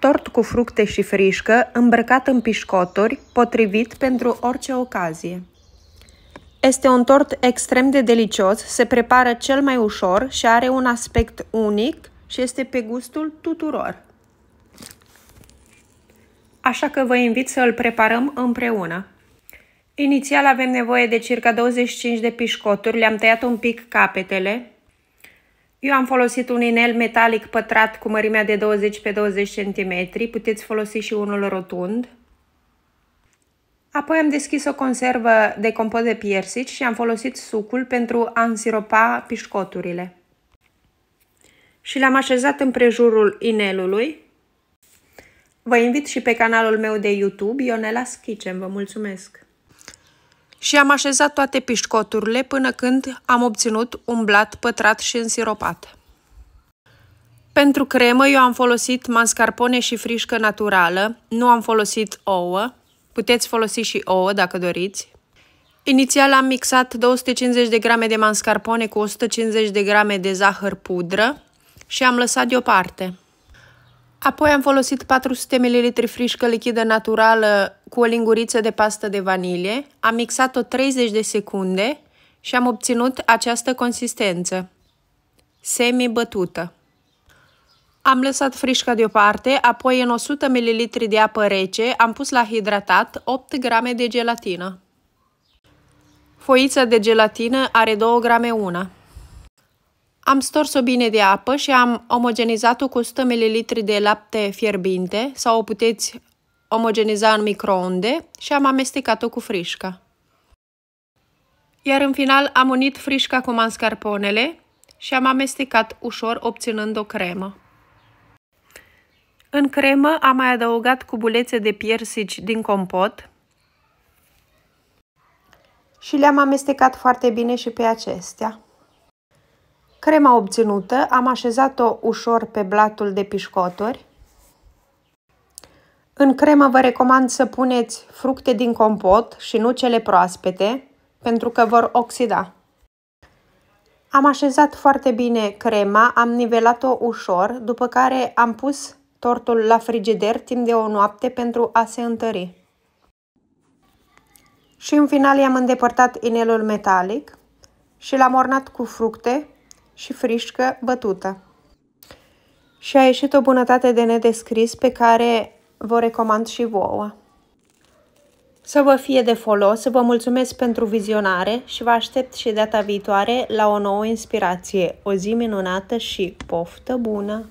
tort cu fructe și frișcă, îmbrăcat în pișcoturi, potrivit pentru orice ocazie. Este un tort extrem de delicios, se prepară cel mai ușor și are un aspect unic și este pe gustul tuturor. Așa că vă invit să îl preparăm împreună. Inițial avem nevoie de circa 25 de pișcoturi, le-am tăiat un pic capetele, eu am folosit un inel metalic pătrat cu mărimea de 20 pe 20 cm, puteți folosi și unul rotund. Apoi am deschis o conservă de compot de piersici și am folosit sucul pentru a însiropa pișcoturile. Și l-am așezat în prejurul inelului. Vă invit și pe canalul meu de YouTube, Ionela Schicem. Vă mulțumesc! și am așezat toate pișcoturile până când am obținut un blat pătrat și însiropat. Pentru cremă eu am folosit mascarpone și frișcă naturală, nu am folosit ouă, puteți folosi și ouă dacă doriți. Inițial am mixat 250 de grame de mascarpone cu 150 de grame de zahăr pudră și am lăsat deoparte. Apoi am folosit 400 ml frișcă lichidă naturală cu o linguriță de pastă de vanilie, am mixat-o 30 de secunde și am obținut această consistență, semi-bătută. Am lăsat frișca deoparte, apoi în 100 ml de apă rece am pus la hidratat 8 grame de gelatină. Foița de gelatină are 2 grame una. Am stors-o bine de apă și am omogenizat-o cu 100 ml de lapte fierbinte sau o puteți omogeniza în microunde și am amestecat-o cu frișca. Iar în final am unit frișca cu mascarponele și am amestecat ușor obținând o cremă. În cremă am mai adăugat cubulețe de piersici din compot și le-am amestecat foarte bine și pe acestea. Crema obținută am așezat-o ușor pe blatul de pișcoturi. În cremă vă recomand să puneți fructe din compot și nu cele proaspete, pentru că vor oxida. Am așezat foarte bine crema, am nivelat-o ușor, după care am pus tortul la frigider timp de o noapte pentru a se întări. Și în final i-am îndepărtat inelul metalic și l-am ornat cu fructe și frișcă bătută. Și a ieșit o bunătate de nedescris pe care vă recomand și vouă. Să vă fie de folos, vă mulțumesc pentru vizionare și vă aștept și data viitoare la o nouă inspirație. O zi minunată și poftă bună!